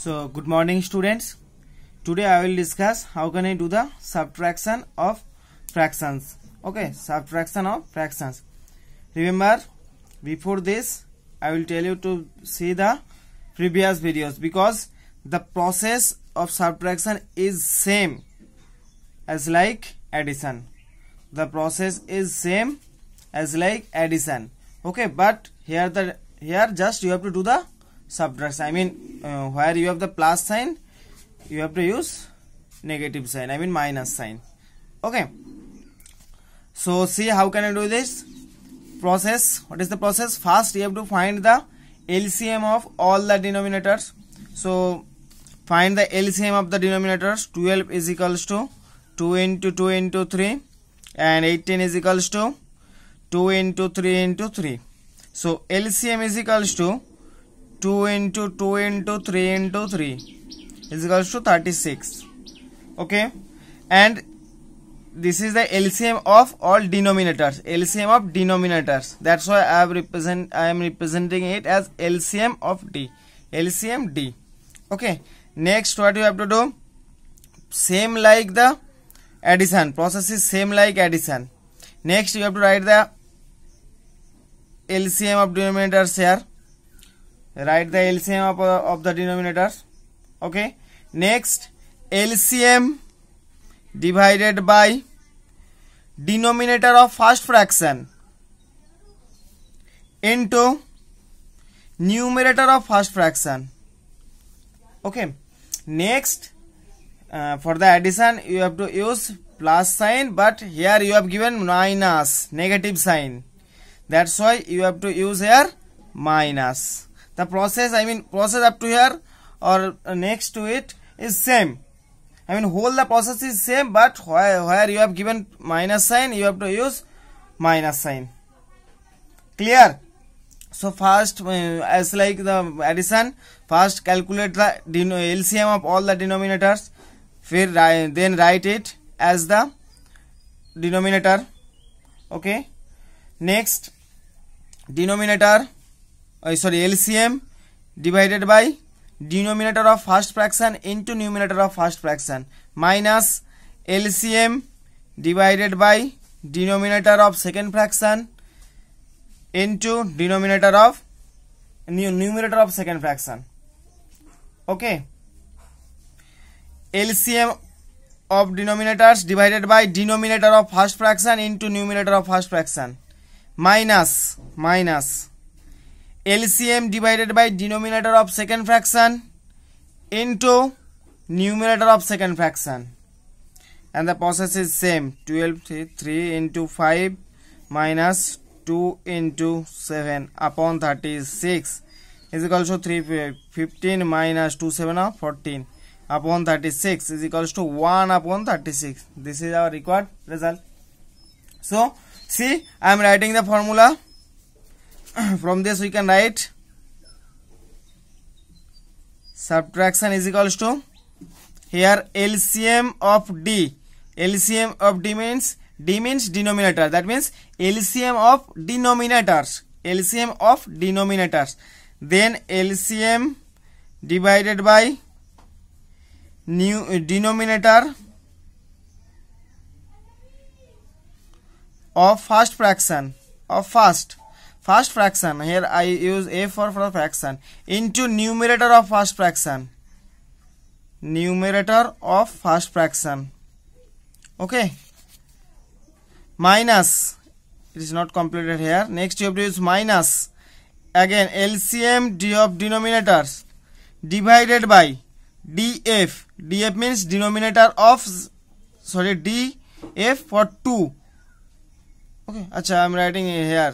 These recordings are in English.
So good morning students. Today I will discuss how can I do the subtraction of fractions. Okay, subtraction of fractions. Remember before this I will tell you to see the previous videos because the process of subtraction is same as like addition. The process is same as like addition. Okay, but here the here just you have to do the Subtract. i mean uh, where you have the plus sign you have to use negative sign i mean minus sign okay so see how can i do this process what is the process first you have to find the LCM of all the denominators so find the LCM of the denominators 12 is equals to 2 into 2 into 3 and 18 is equals to 2 into 3 into 3 so LCM is equals to 2 into 2 into 3 into 3 is equals to 36 okay and this is the LCM of all denominators LCM of denominators that's why I have represent I am representing it as LCM of D LCM D okay next what you have to do same like the addition process is same like addition next you have to write the LCM of denominators here write the LCM of, uh, of the denominators okay next LCM divided by denominator of first fraction into numerator of first fraction okay next uh, for the addition you have to use plus sign but here you have given minus negative sign that's why you have to use here minus the process i mean process up to here or next to it is same i mean whole the process is same but where, where you have given minus sign you have to use minus sign clear so first uh, as like the addition first calculate the lcm of all the denominators fir then write it as the denominator okay next denominator sorry LCM divided by denominator of first fraction into numerator of first fraction minus LCM divided by denominator of second fraction into denominator of numerator of second fraction okay LCM of denominators divided by denominator of first fraction into numerator of first fraction minus minus LCM divided by denominator of second fraction into numerator of second fraction and the process is same 12 3, into 5 minus 2 into 7 upon 36 is equal to 3 15 minus 2 7 of 14 upon 36 is equals to 1 upon 36 this is our required result so see i am writing the formula from this we can write subtraction is equals to here LCM of D. LCM of D means D means denominator. That means LCM of denominators. LCM of denominators. Then LCM divided by new uh, denominator of first fraction of first first fraction here I use a for, for fraction into numerator of first fraction numerator of first fraction okay minus it is not completed here next you have to use minus again LCM d of denominators divided by DF DF means denominator of sorry DF for 2 okay acha I am writing here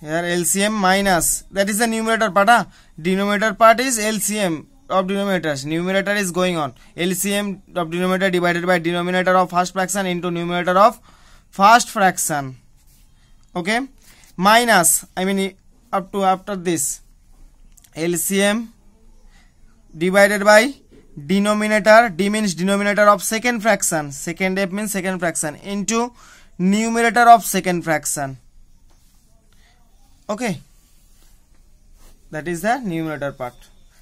here LCM minus that is the numerator part huh? Ah? denominator part is LCM of denominators numerator is going on LCM of denominator divided by denominator of first fraction into numerator of first fraction okay minus I mean up to after this LCM divided by denominator d means denominator of second fraction second f means second fraction into numerator of second fraction okay that is the numerator part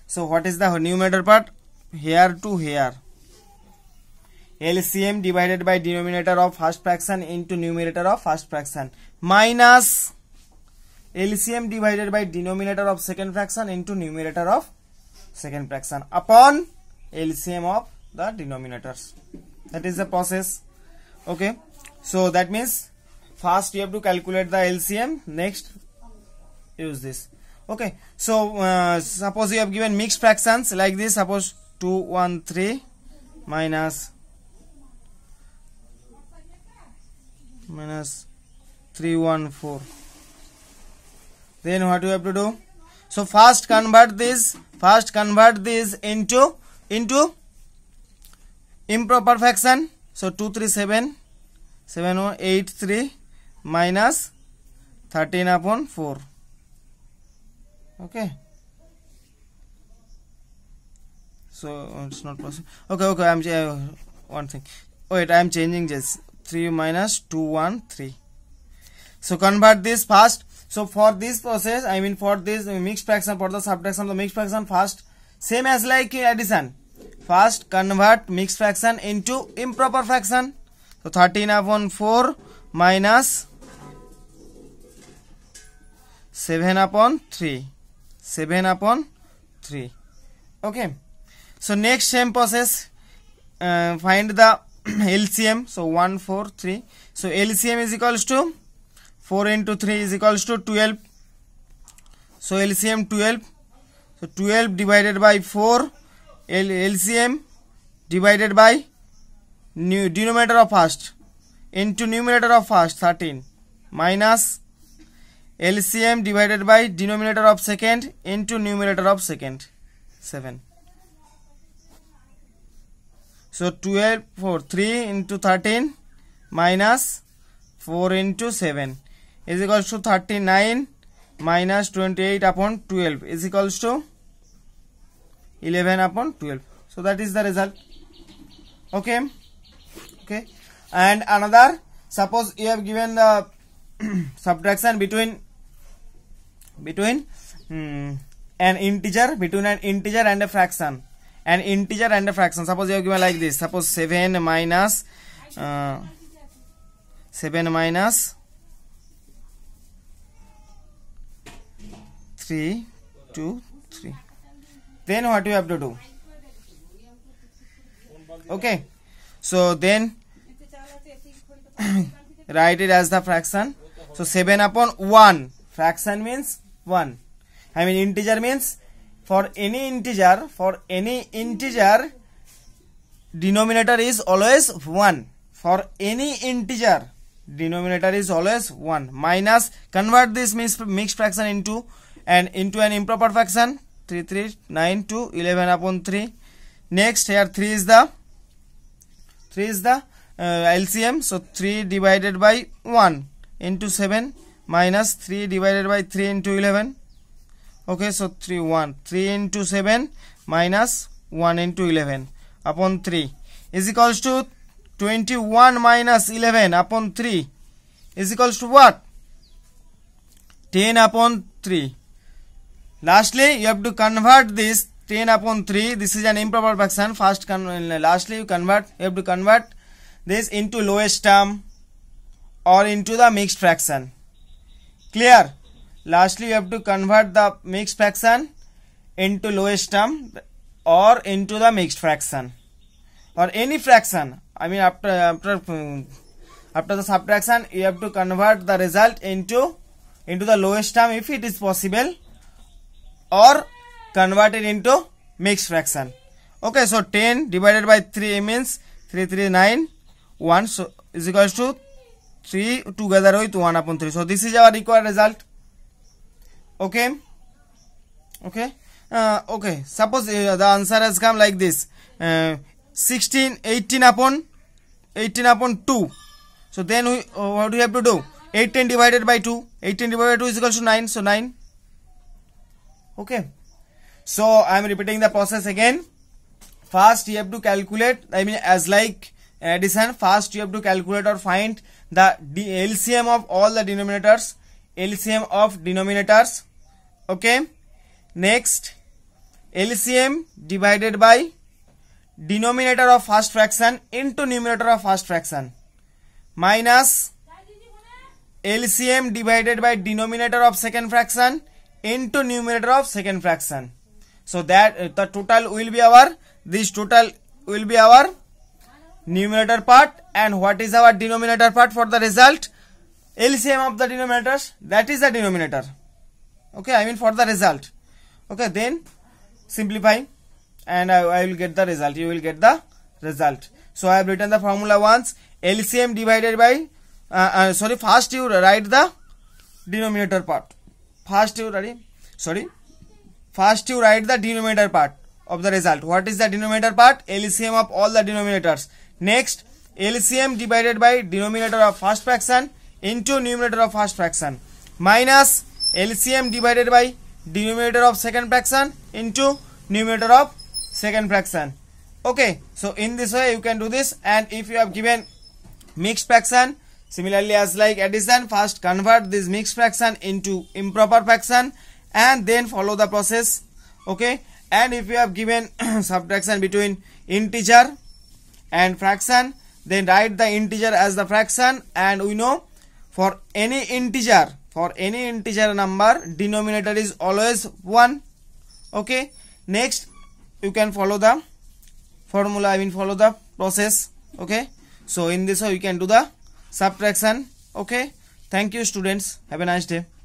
so what is the numerator part here to here LCM divided by denominator of first fraction into numerator of first fraction minus LCM divided by denominator of second fraction into numerator of second fraction upon LCM of the denominators that is the process okay so that means first you have to calculate the LCM next use this okay so uh, suppose you have given mixed fractions like this suppose 2 1 3 minus minus 3 1 4 then what you have to do so first convert this first convert this into into improper fraction so 2 3 7 7 1 8 3 minus 13 upon 4 okay so it's not possible okay okay i'm uh, one thing wait i'm changing this 3 minus 2 1 3 so convert this fast so for this process i mean for this mixed fraction for the subtraction the mixed fraction fast same as like addition first convert mixed fraction into improper fraction so 13 upon 4 minus 7 upon 3 seven upon three okay so next same process find the L C M so one four three so L LCM is equals to four into three is equals to twelve so L C M twelve so twelve divided by four L C M divided by denominator of first into numerator of first thirteen minus LCM divided by denominator of second into numerator of second 7 so 12 for 3 into 13 minus 4 into 7 is equals to 39 minus 28 upon 12 is equals to 11 upon 12 so that is the result okay okay and another suppose you have given the subtraction between between um, an integer between an integer and a fraction an integer and a fraction suppose you have given like this suppose 7 minus uh, 7 minus 3 2 3 then what you have to do okay so then write it as the fraction so 7 upon 1 fraction means 1 i mean integer means for any integer for any integer denominator is always 1 for any integer denominator is always 1 minus convert this mixed fraction into and into an improper fraction 3 3 9 2 11 upon 3 next here 3 is the 3 is the uh, lcm so 3 divided by 1 into 7 minus 3 divided by 3 into 11 okay so 3 1 3 into 7 minus 1 into 11 upon 3 is equals to 21 minus 11 upon 3 is equals to what 10 upon 3 lastly you have to convert this 10 upon 3 this is an improper fraction first lastly you convert you have to convert this into lowest term or into the mixed fraction Clear? Lastly, you have to convert the mixed fraction into lowest term or into the mixed fraction or any fraction. I mean after after after the subtraction, you have to convert the result into into the lowest term if it is possible or convert it into mixed fraction. Okay, so 10 divided by 3 means 339 1 so is equals to 3 together with 1 upon 3 so this is our required result okay okay uh, okay suppose uh, the answer has come like this uh, 16 18 upon 18 upon 2 so then we, uh, what do we have to do 18 divided by 2 18 divided by 2 is equal to 9 so 9 okay so i am repeating the process again first you have to calculate i mean as like in addition first you have to calculate or find the LCM of all the denominators LCM of denominators okay next LCM divided by denominator of first fraction into numerator of first fraction minus LCM divided by denominator of second fraction into numerator of second fraction so that uh, the total will be our this total will be our numerator part and what is our denominator part for the result LCM of the denominators that is the denominator okay I mean for the result okay then simplifying and I, I will get the result you will get the result so I have written the formula once LCM divided by uh, uh, sorry first you write the denominator part first you ready sorry first you write the denominator part of the result what is the denominator part LCM of all the denominators Next, LCM divided by denominator of first fraction into numerator of first fraction minus LCM divided by denominator of second fraction into numerator of second fraction. Okay, so in this way you can do this and if you have given mixed fraction, similarly as like addition, first convert this mixed fraction into improper fraction and then follow the process. Okay, and if you have given subtraction between integer and fraction then write the integer as the fraction and we know for any integer for any integer number denominator is always 1 okay next you can follow the formula I mean follow the process okay so in this way you can do the subtraction okay thank you students have a nice day